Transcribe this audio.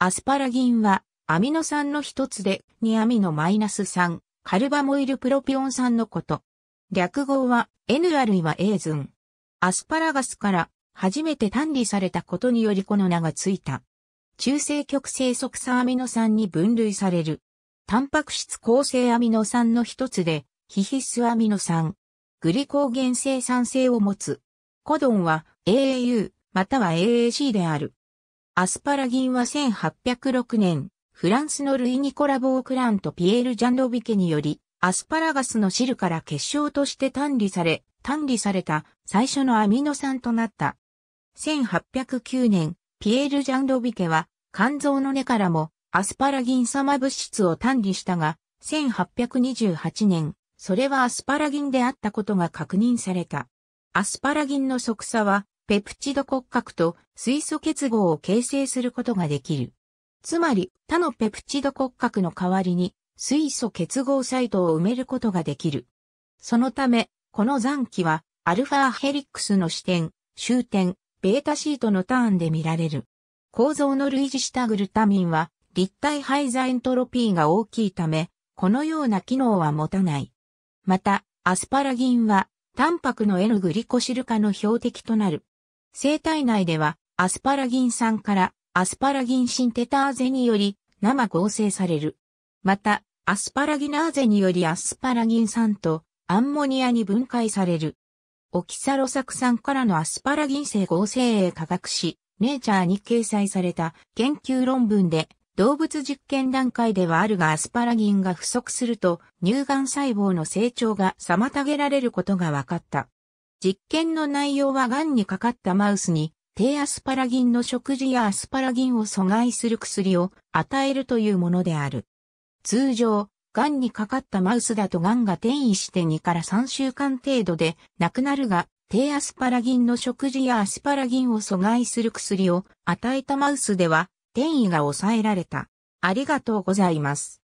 アスパラギンはアミノ酸の一つで2アミノマイナス3カルバモイルプロピオン酸のこと。略号は N あるいは A ズン。アスパラガスから初めて単理されたことによりこの名がついた。中性極性側酸アミノ酸に分類される。タンパク質構成アミノ酸の一つで、非必須アミノ酸。グリコーゲン生産性を持つ。コドンは AAU または AAC である。アスパラギンは1806年、フランスのルイ・ニコラ・ボークランとピエール・ジャンロビケにより、アスパラガスの汁から結晶として単理され、単理された最初のアミノ酸となった。1809年、ピエール・ジャンロビケは、肝臓の根からもアスパラギン様物質を単理したが、1828年、それはアスパラギンであったことが確認された。アスパラギンの即差は、ペプチド骨格と水素結合を形成することができる。つまり、他のペプチド骨格の代わりに、水素結合サイトを埋めることができる。そのため、この残機は、アルファヘリックスの視点、終点、ベータシートのターンで見られる。構造の類似したグルタミンは、立体排座エントロピーが大きいため、このような機能は持たない。また、アスパラギンは、タンパクの N グリコシル化の標的となる。生体内ではアスパラギン酸からアスパラギンシンテターゼにより生合成される。また、アスパラギナーゼによりアスパラギン酸とアンモニアに分解される。オキサロ酢酸からのアスパラギン性合成へ化学し、ネイチャーに掲載された研究論文で、動物実験段階ではあるがアスパラギンが不足すると乳がん細胞の成長が妨げられることが分かった。実験の内容は癌にかかったマウスに低アスパラギンの食事やアスパラギンを阻害する薬を与えるというものである。通常、癌にかかったマウスだと癌が転移して2から3週間程度で亡くなるが、低アスパラギンの食事やアスパラギンを阻害する薬を与えたマウスでは転移が抑えられた。ありがとうございます。